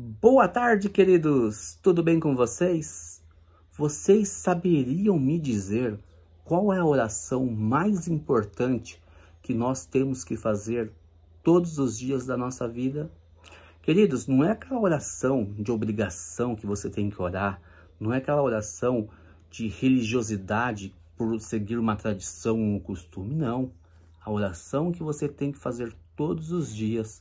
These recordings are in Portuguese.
Boa tarde, queridos! Tudo bem com vocês? Vocês saberiam me dizer qual é a oração mais importante que nós temos que fazer todos os dias da nossa vida? Queridos, não é aquela oração de obrigação que você tem que orar, não é aquela oração de religiosidade por seguir uma tradição ou um costume, não. A oração que você tem que fazer todos os dias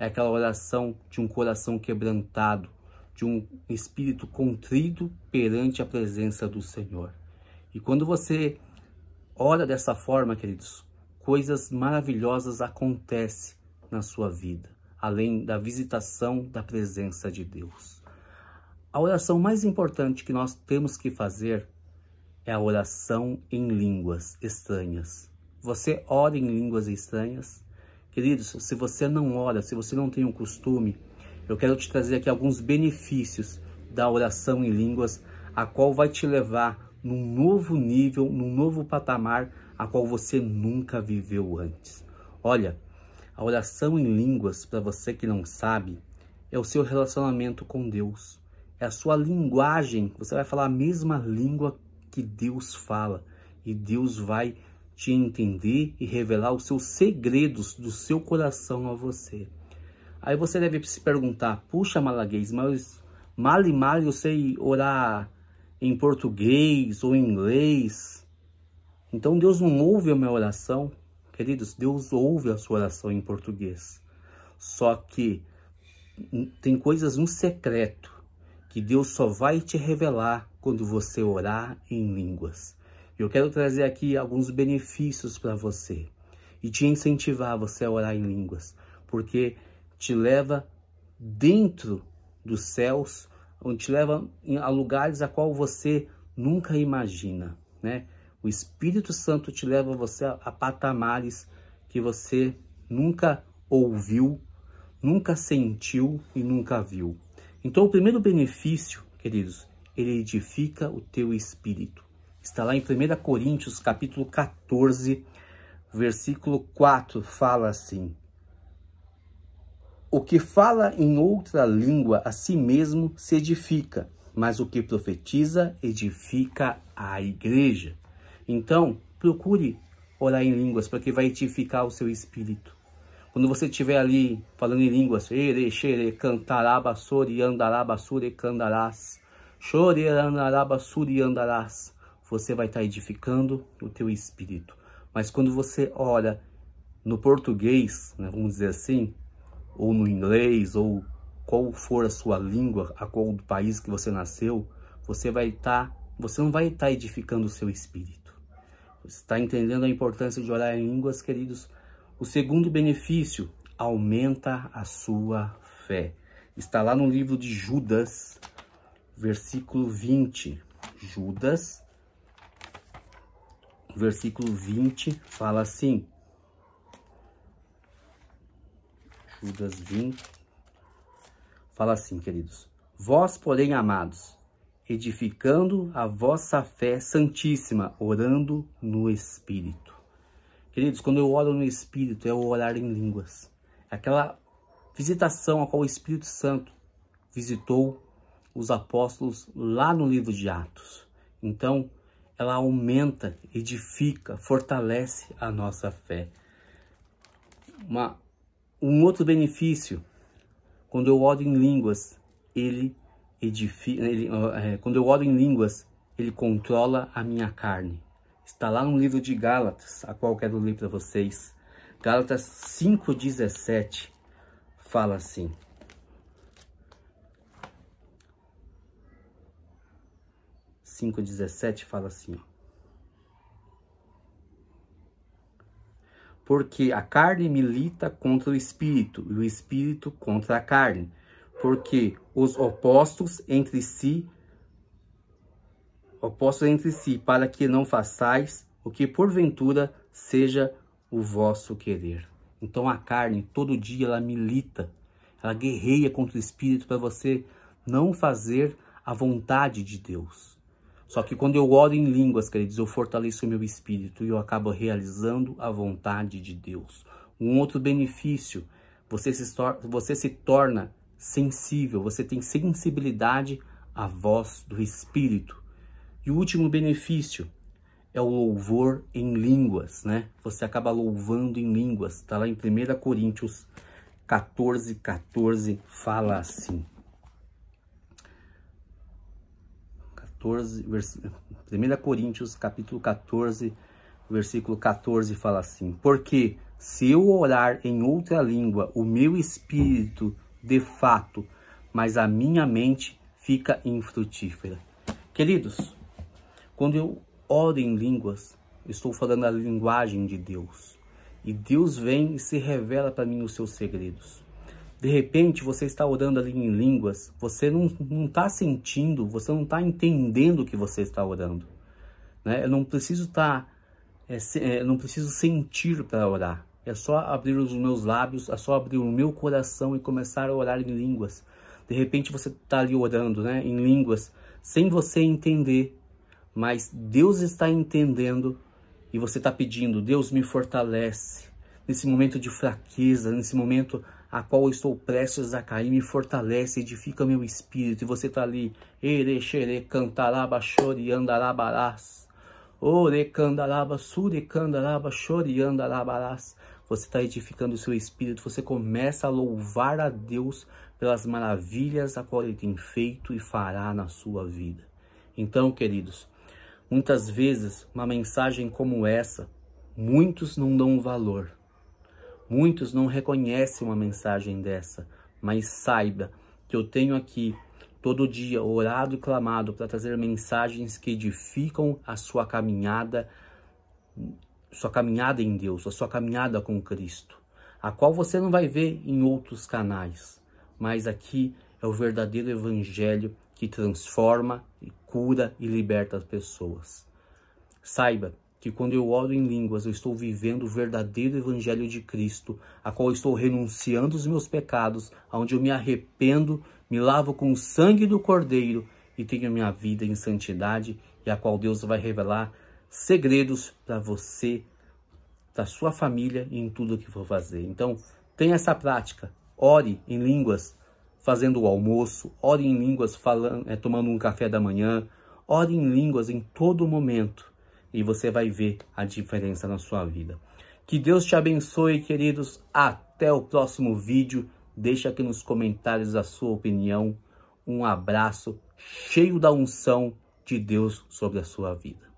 é aquela oração de um coração quebrantado, de um espírito contrito perante a presença do Senhor. E quando você ora dessa forma, queridos, coisas maravilhosas acontecem na sua vida, além da visitação da presença de Deus. A oração mais importante que nós temos que fazer é a oração em línguas estranhas. Você ora em línguas estranhas? Queridos, se você não ora, se você não tem o costume, eu quero te trazer aqui alguns benefícios da oração em línguas, a qual vai te levar num novo nível, num novo patamar, a qual você nunca viveu antes. Olha, a oração em línguas, para você que não sabe, é o seu relacionamento com Deus. É a sua linguagem, você vai falar a mesma língua que Deus fala e Deus vai te entender e revelar os seus segredos do seu coração a você. Aí você deve se perguntar, puxa malaguês, mas mal e mal eu sei orar em português ou em inglês. Então Deus não ouve a minha oração. Queridos, Deus ouve a sua oração em português. Só que tem coisas no secreto que Deus só vai te revelar quando você orar em línguas. Eu quero trazer aqui alguns benefícios para você e te incentivar você a orar em línguas, porque te leva dentro dos céus, onde te leva a lugares a qual você nunca imagina, né? O Espírito Santo te leva você a, a patamares que você nunca ouviu, nunca sentiu e nunca viu. Então, o primeiro benefício, queridos, ele edifica o teu espírito. Está lá em 1 Coríntios, capítulo 14, versículo 4, fala assim: O que fala em outra língua a si mesmo se edifica, mas o que profetiza edifica a igreja. Então, procure orar em línguas, porque vai edificar o seu espírito. Quando você estiver ali falando em línguas, ere, xere, cantaraba, sori, andaraba, sure, candarás, você vai estar tá edificando o teu espírito. Mas quando você olha no português, né, vamos dizer assim, ou no inglês, ou qual for a sua língua, a qual do país que você nasceu, você vai estar, tá, você não vai estar tá edificando o seu espírito. Você está entendendo a importância de orar em línguas, queridos? O segundo benefício aumenta a sua fé. Está lá no livro de Judas, versículo 20. Judas, versículo 20 fala assim. Judas 20 fala assim, queridos. Vós, porém, amados, edificando a vossa fé santíssima, orando no Espírito. Queridos, quando eu oro no Espírito, é o orar em línguas. É aquela visitação a qual o Espírito Santo visitou os apóstolos lá no livro de Atos. Então, ela aumenta, edifica, fortalece a nossa fé. Uma, um outro benefício, quando eu oro em línguas, ele edifica, ele, é, quando eu oro em línguas, ele controla a minha carne. Está lá no livro de Gálatas, a qual quero ler para vocês. Gálatas 5,17 fala assim: 5,17 fala assim, Porque a carne milita contra o espírito, e o espírito contra a carne. Porque os opostos entre si, opostos entre si, para que não façais o que porventura seja o vosso querer. Então a carne, todo dia, ela milita, ela guerreia contra o espírito para você não fazer a vontade de Deus. Só que quando eu oro em línguas, queridos, eu fortaleço o meu espírito e eu acabo realizando a vontade de Deus. Um outro benefício, você se, você se torna sensível, você tem sensibilidade à voz do Espírito. E o último benefício é o louvor em línguas, né? Você acaba louvando em línguas. Está lá em 1 Coríntios 14, 14, fala assim. 14, vers... 1 Coríntios capítulo 14, versículo 14 fala assim: Porque se eu orar em outra língua, o meu espírito de fato, mas a minha mente fica infrutífera. Queridos, quando eu oro em línguas, estou falando a linguagem de Deus. E Deus vem e se revela para mim os seus segredos. De repente você está orando ali em línguas, você não está sentindo, você não está entendendo o que você está orando. Né? Eu não preciso estar, tá, é, é, não preciso sentir para orar. É só abrir os meus lábios, é só abrir o meu coração e começar a orar em línguas. De repente você está ali orando né, em línguas, sem você entender, mas Deus está entendendo e você está pedindo, Deus me fortalece nesse momento de fraqueza, nesse momento a qual estou prestes a cair, me fortalece, edifica meu espírito. E você está ali, erexere, cantaraba, chori, andarabarás. Ore, candaraba, sure, candaraba, chori, andarabarás. Você está edificando o seu espírito, você começa a louvar a Deus pelas maravilhas a qual Ele tem feito e fará na sua vida. Então, queridos, muitas vezes uma mensagem como essa, muitos não dão valor Muitos não reconhecem uma mensagem dessa, mas saiba que eu tenho aqui todo dia orado e clamado para trazer mensagens que edificam a sua caminhada, sua caminhada em Deus, a sua caminhada com Cristo, a qual você não vai ver em outros canais, mas aqui é o verdadeiro evangelho que transforma, cura e liberta as pessoas. Saiba que quando eu oro em línguas, eu estou vivendo o verdadeiro evangelho de Cristo, a qual estou renunciando os meus pecados, aonde eu me arrependo, me lavo com o sangue do Cordeiro e tenho minha vida em santidade, e a qual Deus vai revelar segredos para você, para sua família e em tudo que for fazer. Então, tenha essa prática. Ore em línguas fazendo o almoço, ore em línguas falando, é, tomando um café da manhã, ore em línguas em todo momento e você vai ver a diferença na sua vida. Que Deus te abençoe, queridos. Até o próximo vídeo. Deixa aqui nos comentários a sua opinião. Um abraço cheio da unção de Deus sobre a sua vida.